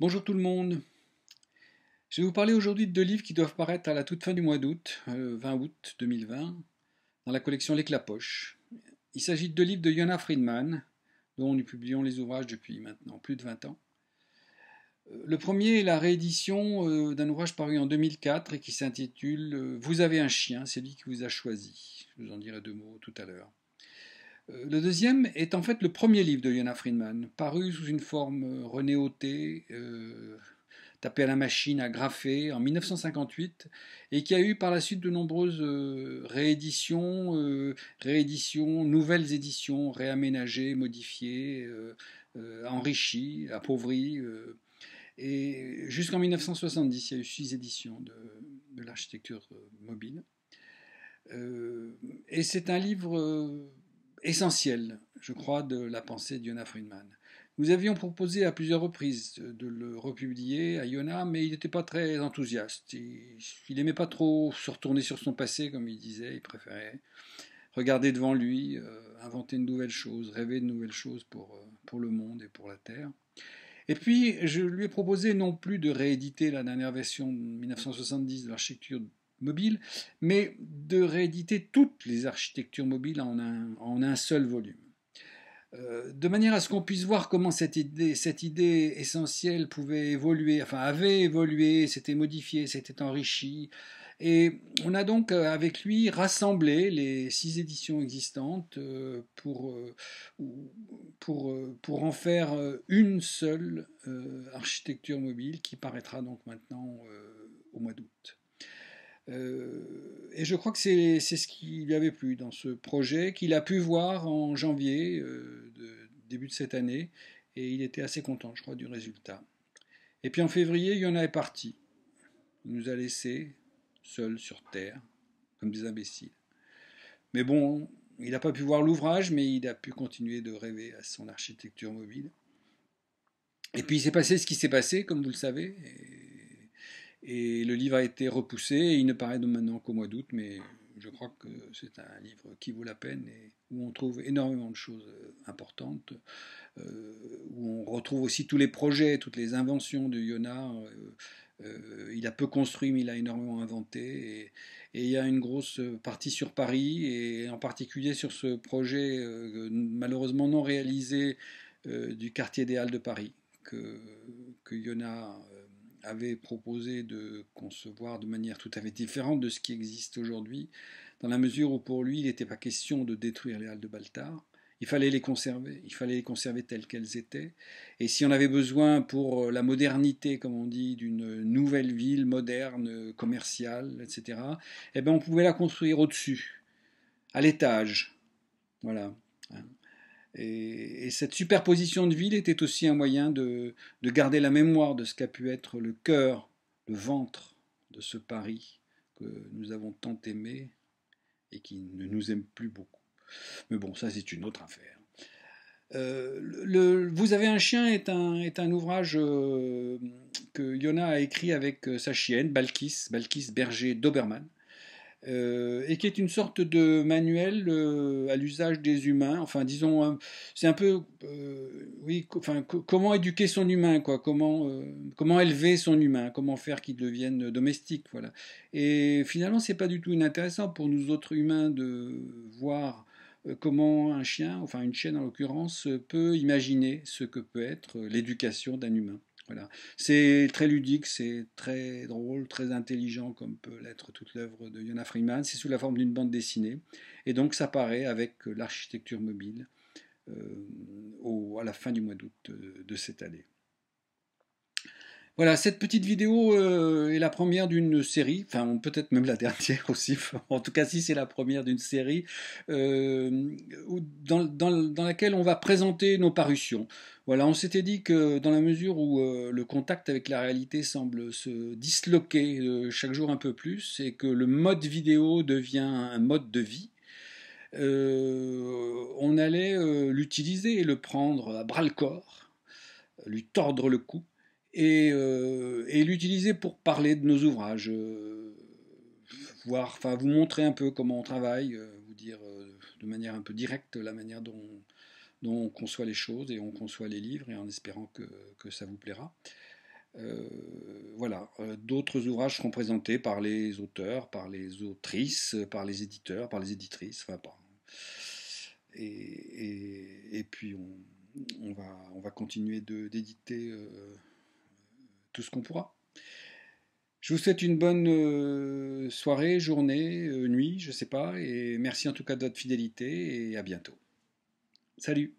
Bonjour tout le monde. Je vais vous parler aujourd'hui de deux livres qui doivent paraître à la toute fin du mois d'août, 20 euh, août 2020, dans la collection Les poche. Il s'agit de deux livres de Jona Friedman, dont nous publions les ouvrages depuis maintenant plus de 20 ans. Euh, le premier est la réédition euh, d'un ouvrage paru en 2004 et qui s'intitule Vous avez un chien, c'est lui qui vous a choisi. Je vous en dirai deux mots tout à l'heure. Euh, le deuxième est en fait le premier livre de Yona Friedman, paru sous une forme euh, renéotée, euh, tapée tapé à la machine, à graffer en 1958, et qui a eu par la suite de nombreuses rééditions, rééditions, nouvelles éditions, réaménagées, modifiées, enrichies, appauvries. et jusqu'en 1970, il y a eu six éditions de l'architecture mobile. et c'est un livre essentiel, je crois, de la pensée d'Iona Friedman. Nous avions proposé à plusieurs reprises de le republier à Iona, mais il n'était pas très enthousiaste. Il n'aimait pas trop se retourner sur son passé, comme il disait, il préférait regarder devant lui, euh, inventer une nouvelle chose, rêver de nouvelles choses pour, euh, pour le monde et pour la Terre. Et puis, je lui ai proposé non plus de rééditer la dernière version de 1970 de l'architecture mobile, mais de rééditer toutes les architectures mobiles en un, un seul volume. Euh, de manière à ce qu'on puisse voir comment cette idée, cette idée essentielle pouvait évoluer, enfin avait évolué, s'était modifiée, s'était enrichie. Et on a donc euh, avec lui rassemblé les six éditions existantes euh, pour, pour, pour en faire une seule architecture mobile qui paraîtra donc maintenant au mois d'août. Euh, et je crois que c'est ce qu'il lui avait plu dans ce projet, qu'il a pu voir en janvier, euh, début de cette année, et il était assez content, je crois, du résultat. Et puis en février, en est parti. Il nous a laissés seuls sur Terre, comme des imbéciles. Mais bon, il n'a pas pu voir l'ouvrage, mais il a pu continuer de rêver à son architecture mobile. Et puis il s'est passé ce qui s'est passé, comme vous le savez. Et le livre a été repoussé, il ne paraît donc maintenant qu'au mois d'août, mais je crois que c'est un livre qui vaut la peine et où on trouve énormément de choses euh, importantes, euh, où on retrouve aussi tous les projets, toutes les inventions de Yona. Euh, il a peu construit, mais il a énormément inventé. Et, il y a une grosse partie sur Paris, et en particulier sur ce projet malheureusement non réalisé du quartier des Halles de Paris, que, que avait proposé de concevoir de manière tout à fait différente de ce qui existe aujourd'hui, dans la mesure où pour lui, il n'était pas question de détruire les Halles de baltar Il fallait les conserver, il fallait les conserver telles qu'elles étaient. Et si on avait besoin pour euh, la modernité, comme on dit, d'une nouvelle ville moderne, commerciale, etc., eh bien on pouvait la construire au-dessus, à l'étage. Voilà. Et, cette superposition de villes était aussi un moyen de, garder la mémoire de ce qu'a pu être le cœur, le ventre de ce Paris que nous avons tant aimé et qui ne nous aime plus beaucoup. Mais bon, ça c'est une autre affaire. Euh, le, Vous avez un chien est un, ouvrage euh, que Yona a écrit avec euh, sa chienne, Balkis, Balkis berger Doberman. Euh, et qui est une sorte de manuel euh, à l'usage des humains. Enfin, disons, euh, c'est un peu, oui, comment éduquer son humain, quoi, comment, comment élever son humain, comment faire qu'il devienne domestique, voilà. Et finalement, c'est pas du tout inintéressant pour nous autres humains de voir euh, comment un chien, enfin une chienne en l'occurrence, peut imaginer ce que peut être euh, l'éducation d'un humain. Voilà. C'est très ludique, c'est très drôle, très intelligent, comme peut l'être toute l'œuvre de Yona Freeman. C'est sous la forme d'une bande dessinée. Et donc, ça paraît avec euh, l'architecture mobile à la fin du mois d'août de cette année. Voilà, cette petite vidéo euh, est la première d'une série, enfin peut-être même la dernière aussi, en tout cas si c'est la première d'une série, euh, dans, laquelle on va présenter nos parutions. Voilà, on s'était dit que dans la mesure où euh, le contact avec la réalité semble se disloquer chaque jour un peu plus et que le mode vidéo devient un mode de vie, on allait l'utiliser et le prendre à bras le corps, lui tordre le cou et, euh, et l'utiliser pour parler de nos ouvrages, euh, voir, enfin vous montrer un peu comment on travaille, euh, vous dire de manière un peu directe la manière dont, dont, on conçoit les choses et on conçoit les livres, et en espérant que, ça vous plaira. voilà, d'autres ouvrages seront présentés par les auteurs, par les autrices, par les éditeurs, par les éditrices, enfin et, puis on, va, on va continuer d'éditer tout ce qu'on pourra. Je vous souhaite une bonne euh, soirée, journée, euh, nuit, je sais pas, et merci en tout cas de votre fidélité et à bientôt. Salut